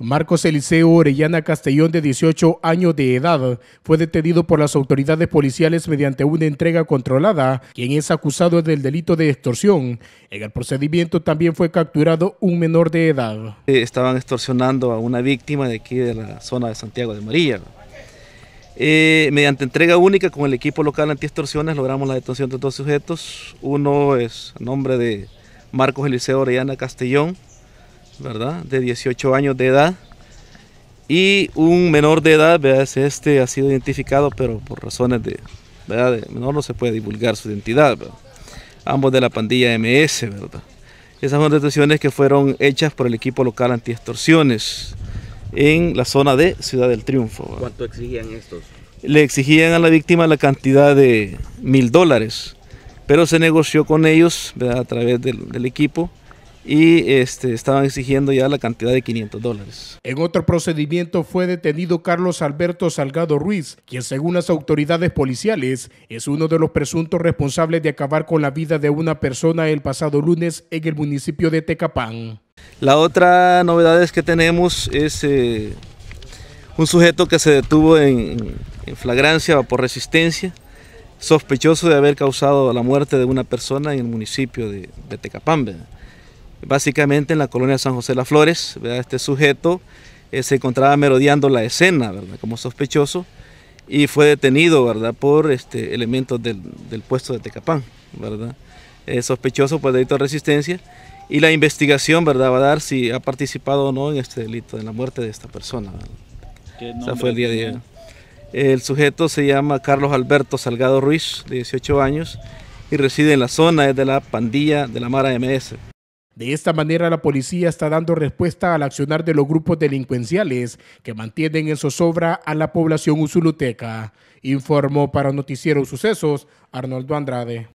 Marcos Eliseo Orellana Castellón, de 18 años de edad, fue detenido por las autoridades policiales mediante una entrega controlada, quien es acusado del delito de extorsión. En el procedimiento también fue capturado un menor de edad. Eh, estaban extorsionando a una víctima de aquí de la zona de Santiago de María. Eh, mediante entrega única con el equipo local anti-extorsiones, logramos la detención de dos sujetos. Uno es nombre de Marcos Eliseo Orellana Castellón, de 18 años de edad. Y un menor de edad, este ha sido identificado, pero por razones de, ¿verdad? menor no se puede divulgar su identidad, Ambos de la pandilla MS, ¿verdad? Esas son detenciones que fueron hechas por el equipo local antiextorsiones en la zona de Ciudad del Triunfo. ¿Cuánto exigían estos? Le exigían a la víctima la cantidad de mil dólares, pero se negoció con ellos a través del, del equipo y este, estaban exigiendo ya la cantidad de 500 dólares. En otro procedimiento fue detenido Carlos Alberto Salgado Ruiz, quien según las autoridades policiales es uno de los presuntos responsables de acabar con la vida de una persona el pasado lunes en el municipio de Tecapán. La otra novedad que tenemos es eh, un sujeto que se detuvo en, flagrancia por resistencia sospechoso de haber causado la muerte de una persona en el municipio de, Tecapán básicamente en la colonia San José Las Flores. Este sujeto eh, se encontraba merodeando la escena como sospechoso y fue detenido ¿verdad? por este, elementos del, puesto de Tecapán, ¿verdad? sospechoso por pues, delito de resistencia y la investigación ¿verdad? va a dar si ha participado o no en este delito, en la muerte de esta persona. fue el día El sujeto se llama Carlos Alberto Salgado Ruiz, de 18 años, y reside en la zona, es de la pandilla de la Mara MS. De esta manera, la policía está dando respuesta al accionar de los grupos delincuenciales que mantienen en zozobra a la población usuluteca. Informó para Noticiero Sucesos Arnoldo Andrade.